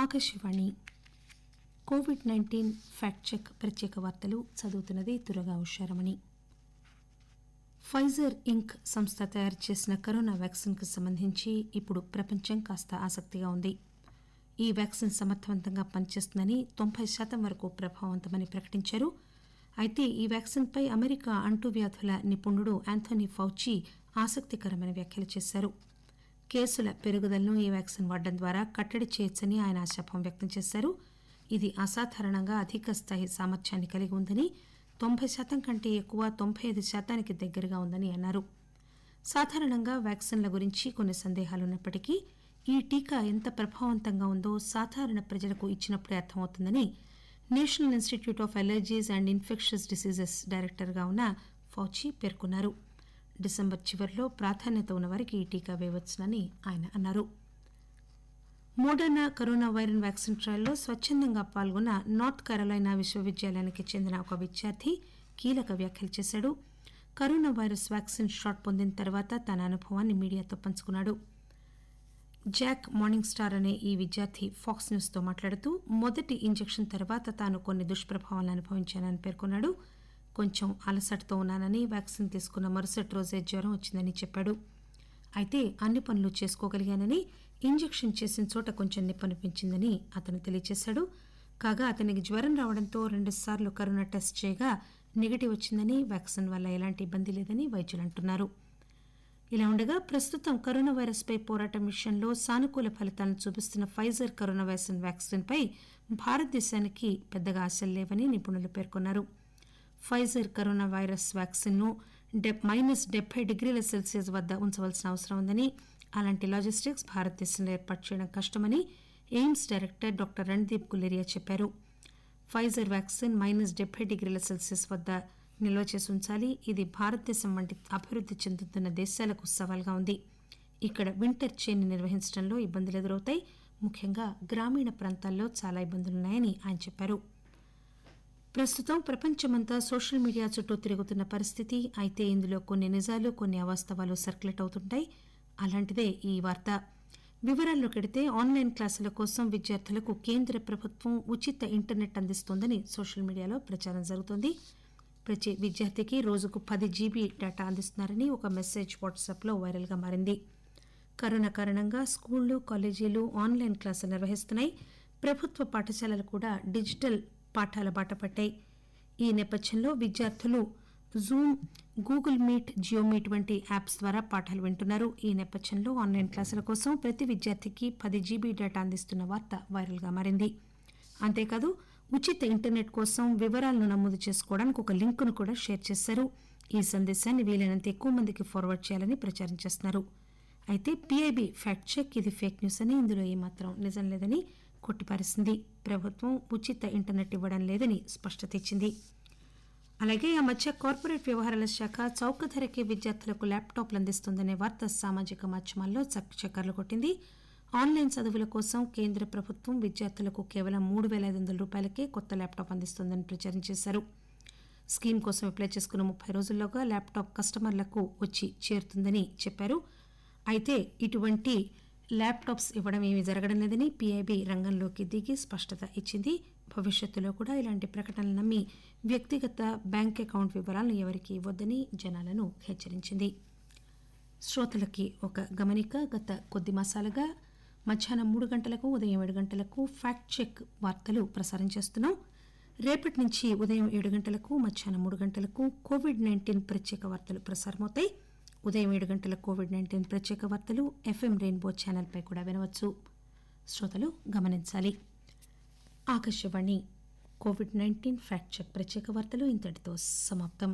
Akashvani Covid nineteen fact check ప్రత్యేక వార్తలు చదువుతున్నది తురగా ఉషారమణి ఫైజర్ ఇంక్ సంస్థ తయారు చేసిన కరోనా వ్యాక్సిన్కు సంబంధించి ఇప్పుడు ప్రపంచం కాస్త ఆసక్తిగా ఉంది ఈ వ్యాక్సిన్ సమర్థవంతంగా పనిచేస్తుందని తొంభై శాతం వరకు ప్రభావవంతమని ప్రకటించారు అయితే ఈ వ్యాక్సిన్పై అమెరికా అంటువ్యాధుల నిపుణుడు ఆంథోనీ ఫౌచి ఆసక్తికరమైన వ్యాఖ్యలు చేశారు కేసుల పెరుగుదలను ఈ వ్యాక్సిన్ వాడడం ద్వారా కట్టడి చేయొచ్చని ఆయన ఆశాభావం వ్యక్తం చేశారు ఇది అసాధారణంగా అధిక స్థాయి సామర్థ్యాన్ని కలిగి ఉందని తొంభై శాతం కంటే ఎక్కువ తొంభై ఐదు శాతానికి దగ్గరగా ఉందని అన్నారు సాధారణంగా వ్యాక్సిన్ల గురించి కొన్ని సందేహాలు ఉన్నప్పటికీ ఈ టీకా ఎంత ప్రభావవంతంగా ఉందో సాధారణ ప్రజలకు ఇచ్చినప్పుడే అర్థమవుతుందని National Institute of Allergies and Infectious Diseases డైరెక్టర్గా ఉన్న ఫౌచి పేర్కొన్నారు డిసెంబర్ చివరిలో ప్రాధాన్యత వారికి ఈ టీకా పేయవచ్చునని ఆయన అన్నారు మోడర్నా కరోనా వైరస్ వ్యాక్సిన్ ట్రయల్లో స్వచ్చందంగా పాల్గొన్న నార్త్ కరోలైనా విశ్వవిద్యాలయానికి చెందిన ఒక విద్యార్థి కీలక వ్యాఖ్యలు చేశాడు కరోనా వైరస్ వ్యాక్సిన్ షాట్ పొందిన తర్వాత తన అనుభవాన్ని మీడియాతో పంచుకున్నాడు జాక్ మార్నింగ్ స్టార్ అనే ఈ విద్యార్థి ఫాక్స్ న్యూస్ తో మాట్లాడుతూ మొదటి ఇంజెక్షన్ తర్వాత తాను కొన్ని దుష్ప్రభావాలను అనుభవించానని పేర్కొన్నాడు కొంచెం అలసటతో ఉన్నానని వ్యాక్సిన్ తీసుకున్న మరుసటి రోజే జ్వరం వచ్చిందని చెప్పాడు అయితే అన్ని పనులు చేసుకోగలిగానని ఇంజెక్షన్ చేసిన చోట కొంచెం నిప్పనిపించిందని అతను తెలియజేశాడు కాగా అతనికి జ్వరం రావడంతో రెండుసార్లు కరోనా టెస్ట్ చేయగా నెగిటివ్ వచ్చిందని వ్యాక్సిన్ వల్ల ఎలాంటి ఇబ్బంది లేదని వైద్యులు అంటున్నారు ఇలా ఉండగా ప్రస్తుతం కరోనా వైరస్పై పోరాటం విషయంలో సానుకూల ఫలితాలను చూపిస్తున్న ఫైజర్ కరోనా వైరస్ వ్యాక్సిన్పై భారతదేశానికి పెద్దగా ఆశలు లేవని నిపుణులు పేర్కొన్నారు ఫైజర్ కరోనా వ్యాక్సిన్ వ్యాక్సిన్ను మైనస్ డెబ్బై డిగ్రీల సెల్సియస్ వద్ద ఉంచవలసిన అవసరం ఉందని అలాంటి లాజిస్టిక్స్ భారతదేశంలో ఏర్పాటు చేయడం కష్టమని AIIMS director doctor Randeep Guleria చెప్పారు ఫైజర్ వ్యాక్సిన్ మైనస్ డెబ్బై డిగ్రీల సెల్సియస్ వద్ద నిల్వ చేసి ఉంచాలి ఇది భారతదేశం వంటి అభివృద్ది చెందుతున్న దేశాలకు సవాల్గా ఉంది ఇక్కడ వింటర్ చైన్ నిర్వహించడంలో ఇబ్బందులు ఎదురవుతాయి ముఖ్యంగా గ్రామీణ ప్రాంతాల్లో చాలా ఇబ్బందులున్నాయని ఆయన చెప్పారు ప్రస్తుతం ప్రపంచమంతా సోషల్ మీడియా చుట్టూ తిరుగుతున్న పరిస్థితి అయితే ఇందులో కొన్ని నిజాలు కొన్ని అవాస్తవాలు సర్క్యులేట్ అవుతుంటాయి అలాంటిదే ఈ వార్త వెడితే ఆన్లైన్ క్లాసుల కోసం విద్యార్థులకు కేంద్ర ప్రభుత్వం ఉచిత ఇంటర్నెట్ అందిస్తోందని సోషల్ మీడియాలో ప్రచారం జరుగుతోంది ప్రతి విద్యార్థికి రోజుకు పది జీబీ డేటా అందిస్తున్నారని ఒక మెసేజ్ వాట్సాప్లో వైరల్గా మారింది కరోనా కారణంగా స్కూళ్లు కాలేజీలు ఆన్లైన్ క్లాసులు నిర్వహిస్తున్నాయి ప్రభుత్వ పాఠశాలలు కూడా డిజిటల్ పాఠాల బాట పట్టాయి ఈ నేపథ్యంలో విద్యార్థులు Zoom Google Meet Jio meet వంటి యాప్స్ ద్వారా పాఠాలు వింటున్నారు ఈ నేపథ్యంలో ఆన్లైన్ క్లాసుల కోసం ప్రతి విద్యార్థికి పది జీబీ డేటా అందిస్తున్న వార్త వైరల్గా మారింది అంతేకాదు ఉచిత ఇంటర్నెట్ కోసం వివరాలను నమోదు చేసుకోవడానికి ఒక లింక్ను కూడా షేర్ చేశారు ఈ సందేశాన్ని వీలైనంత ఎక్కువ మందికి ఫార్వర్డ్ చేయాలని ప్రచారం చేస్తున్నారు అయితే పీఐబీ ఫ్యాక్ట్ చెక్ ఇది ఫేక్ న్యూస్ అని ఇందులో ఏమాత్రం నిజం లేదని కొట్టిపారేసింది ప్రభుత్వం ఉచిత ఇంటర్నెట్ ఇవ్వడం లేదని స్పష్టత ఇచ్చింది అలాగే ఆ మధ్య కార్పొరేట్ వ్యవహారాల శాఖ చౌక ధరకి విద్యార్థులకు ల్యాప్టాప్లు అందిస్తుందనే వార్త సామాజిక మాధ్యమాల్లో చక్కర్లు కొట్టింది ఆన్లైన్ చదువుల కోసం కేంద్ర ప్రభుత్వం విద్యార్థులకు కేవలం మూడు వేల ఐదు వందల రూపాయలకే కొత్త ల్యాప్టాప్ అందిస్తుందని ప్రచారం చేశారు స్కీమ్ కోసం అప్లై చేసుకున్న ముప్పై రోజుల్లోగా ల్యాప్టాప్ కస్టమర్లకు వచ్చి చేరుతుందని చెప్పారు అయితే ఇటువంటి ల్యాప్టాప్స్ ఇవ్వడం ఏమీ జరగడం లేదని పీఐబీ రంగంలోకి దిగి స్పష్టత ఇచ్చింది భవిష్యత్తులో కూడా ఇలాంటి ప్రకటనలు నమ్మి వ్యక్తిగత బ్యాంక్ అకౌంట్ వివరాలను ఎవరికి ఇవ్వద్దని జనాలను హెచ్చరించింది శ్రోతలకి ఒక గమనిక గత కొద్ది మాసాలుగా మధ్యాహ్నం మూడు గంటలకు ఉదయం ఏడు గంటలకు ఫ్యాక్ట్ చెక్ వార్తలు ప్రసారం చేస్తున్నాం రేపటి నుంచి ఉదయం ఏడు గంటలకు మధ్యాహ్నం మూడు గంటలకు కోవిడ్ నైన్టీన్ ప్రత్యేక వార్తలు ప్రసారమవుతాయి ఉదయం ఏడు గంటల కోవిడ్ నైన్టీన్ ప్రత్యేక వార్తలు ఎఫ్ఎం రెయిన్బో ఛానల్పై కూడా వినవచ్చు శ్రోతలు గమనించాలి Akashvani Covid nineteen fact check ప్రత్యేక వార్తలు ఇంతటితో సమాప్తం